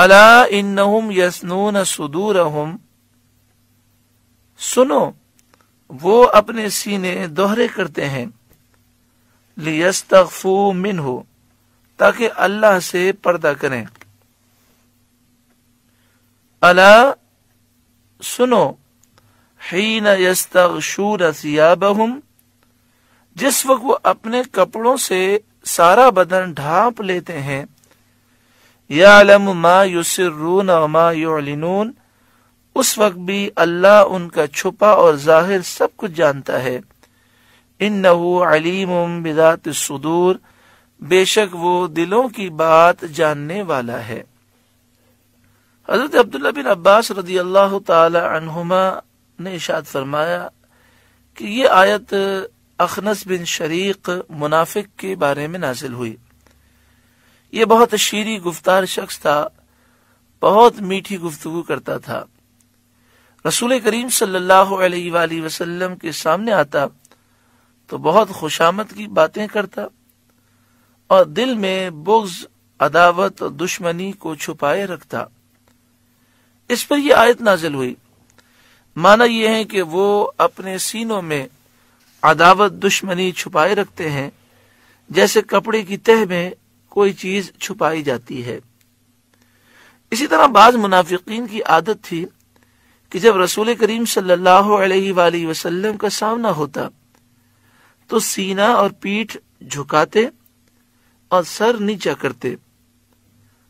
अला इन्नहुम यसनून सुदूरहुम सुनो वो अपने सीने दोहरे करते हैं मिन हो ताकि अल्लाह से पर्दा करें अला सुनो हीन यस्तगशूर सियाबहुम जिस वक्त वो अपने कपड़ों से सारा बदन ढांप लेते हैं यालम मा युसरून उस वक्त भी अल्लाह उनका छुपा और जाहिर सब कुछ जानता है इन नहू अलीम सुदूर बेशक वो दिलों की बात जानने वाला है हजरत अब्दुल्ला बिन अब्बास रदी अल्लाह तुमा ने इशाद फरमाया कि ये आयत अखनस बिन शरीक मुनाफिक के बारे में नाजिल हुई ये बहुत शीरी गुफ्तार शख्स था बहुत मीठी गुफ्तगु करता था रसूल करीम सल्लाम के सामने आता तो बहुत खुशामद की बातें करता और दिल में बुग्ज अदावत और दुश्मनी को छुपाए रखता इस पर यह आयत नाजिल हुई माना यह है कि वो अपने सीनों में अदावत दुश्मनी छुपाए रखते हैं जैसे कपड़े की तह में कोई चीज छुपाई जाती है इसी तरह बाज मुनाफिकीन की आदत थी कि जब रसूल करीम सल्लल्लाहु अलैहि वसल्लम का सामना होता तो सीना और पीठ झुकाते और सर नीचा करते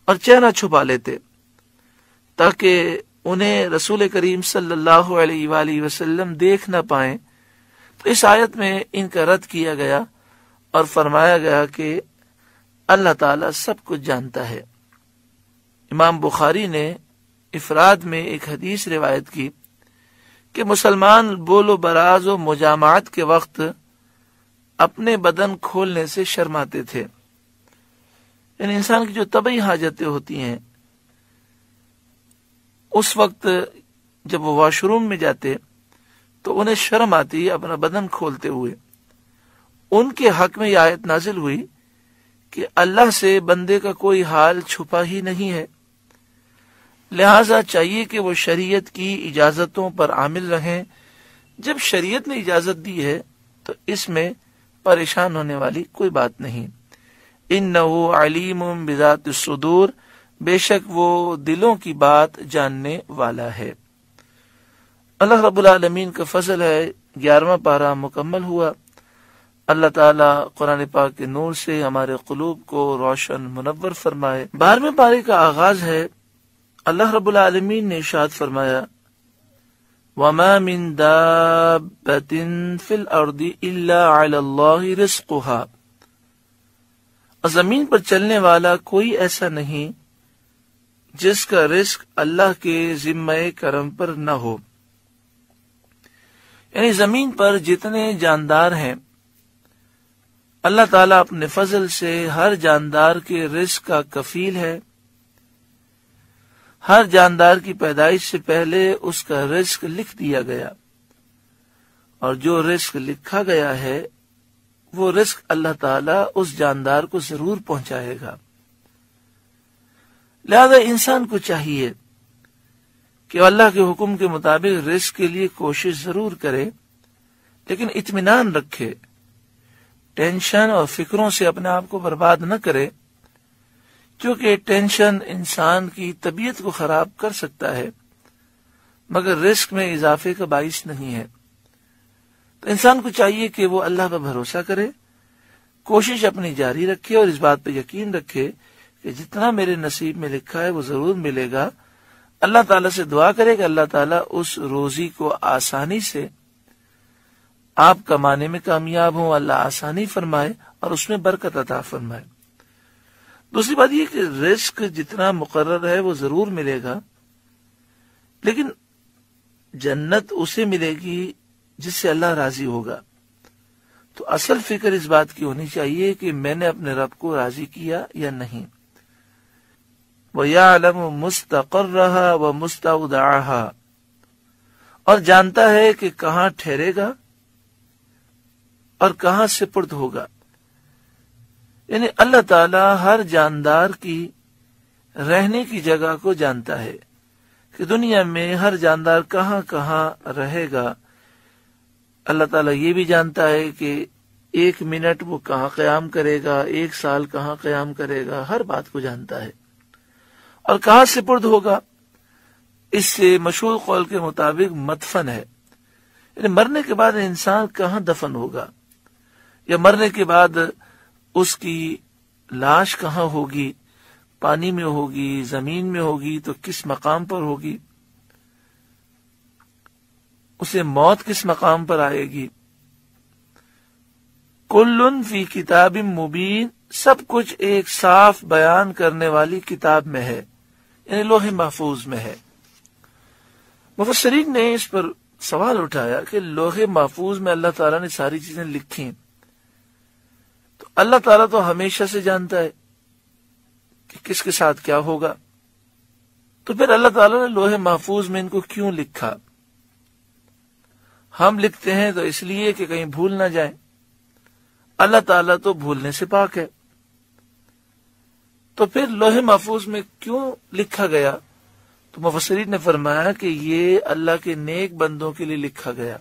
और चेहरा छुपा लेते ताकि उन्हें रसूल करीम सल्लल्लाहु अलैहि वसल्लम देख ना पाए तो इस आयत में इनका रद्द किया गया और फरमाया गया कि अल्लाह ताला सब कुछ जानता है इमाम बुखारी ने इफराद में एक हदीस रिवायत की कि मुसलमान बोलो बराज और मुजामात के वक्त अपने बदन खोलने से शर्माते थे इन इंसान की जो तबई हाजतें होती हैं उस वक्त जब वो वॉशरूम में जाते तो उन्हें शर्म आती अपना बदन खोलते हुए उनके हक में यह आयत नाजिल हुई कि अल्लाह से बंदे का कोई हाल छुपा ही नहीं है लिहाजा चाहिए कि वो शरीयत की इजाजतों पर आमिल रहें जब शरीयत ने इजाजत दी है तो इसमें परेशान होने वाली कोई बात नहीं इन न अलीम बिजात बेशक वो दिलों की बात जानने वाला है अल्लाह रबालमीन का फजल है ग्यारहवा पारा मुकम्मल हुआ अल्लाह ताला कुरान पाक के नूर से हमारे कुलूब को रोशन मुनवर फरमाए बारहवें पारे का आगाज है अल्लाह रबालमीन ने इशाद फरमाया वमा मिन दाबतिन फिल इल्ला जमीन पर चलने वाला कोई ऐसा नहीं जिसका रिस्क अल्लाह के जिम्मे करम पर न हो यानी जमीन पर जितने जानदार हैं अल्लाह ताला अपने फजल से हर जानदार के रिस्क का कफील है हर जानदार की पैदाइश से पहले उसका रिस्क लिख दिया गया और जो रिस्क लिखा गया है वो रिस्क अल्लाह ताला उस जानदार को जरूर पहुंचाएगा लिहाजा इंसान को चाहिए कि अल्लाह के हुक्म के मुताबिक रिस्क के लिए कोशिश जरूर करे लेकिन इतमान रखे टेंशन और फिक्रों से अपने आप को बर्बाद न करे क्योंकि टेंशन इंसान की तबीयत को खराब कर सकता है मगर रिस्क में इजाफे का बाइस नहीं है तो इंसान को चाहिए कि वो अल्लाह पर भरोसा करे कोशिश अपनी जारी रखे और इस बात पर यकीन रखे कि जितना मेरे नसीब में लिखा है वो जरूर मिलेगा अल्लाह ताला से दुआ करे कि अल्लाह ताला उस रोजी को आसानी से आप कमाने में कामयाब हों अल्लाह आसानी फरमाए और उसमें बरकत अता फरमाए दूसरी बात यह कि रिस्क जितना मुकर्र है वो जरूर मिलेगा लेकिन जन्नत उसे मिलेगी जिससे अल्लाह राजी होगा तो असल फिक्र इस बात की होनी चाहिए कि मैंने अपने रब को राजी किया या नहीं वह या आलम मुस्तकर रहा व मुस्तः और जानता है कि कहा ठहरेगा और कहा सिपुर्द होगा यानी अल्लाह ताला हर जानदार की रहने की जगह को जानता है कि दुनिया में हर जानदार कहाँ कहाँ रहेगा अल्लाह ताला ये भी जानता है कि एक मिनट वो कहाँ क्याम करेगा एक साल कहाँ क्याम करेगा हर बात को जानता है और कहा सिपुर्द होगा इससे मशहूर कौल के मुताबिक मतफन है मरने के बाद इंसान कहाँ दफन होगा या मरने के बाद उसकी लाश कहाँ होगी पानी में होगी जमीन में होगी तो किस मकाम पर होगी उसे मौत किस मकाम पर आएगी कुल्लुन फी किताब मुबीन सब कुछ एक साफ बयान करने वाली किताब में है यानी लोहे महफूज में है मुफसरीन ने इस पर सवाल उठाया कि लोहे महफूज में अल्लाह तला ने सारी चीजें लिखी अल्लाह ताला तो हमेशा से जानता है कि किसके साथ क्या होगा तो फिर अल्लाह ताला ने लोहे महफूज में इनको क्यों लिखा हम लिखते हैं तो इसलिए कि कहीं भूल ना जाए अल्लाह ताला तो भूलने से पाक है तो फिर लोहे महफूज में क्यों लिखा गया तो मुफसरीन ने फरमाया कि ये अल्लाह के नेक बंदों के लिए लिखा गया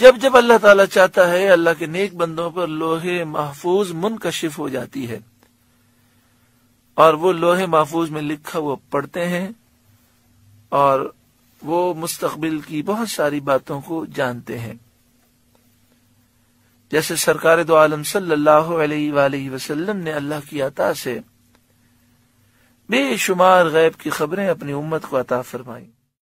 जब जब अल्लाह ताला चाहता है अल्लाह के नेक बंदों पर लोहे महफूज मुनकशिफ हो जाती है और वो लोहे महफूज में लिखा हुआ पढ़ते हैं और वो मुस्तकबिल की बहुत सारी बातों को जानते हैं जैसे सरकार दो आलम सल्लल्लाहु अलैहि वसल्लम ने अल्लाह की अता से बेशुमार गैब की खबरें अपनी उम्मत को अता फरमाई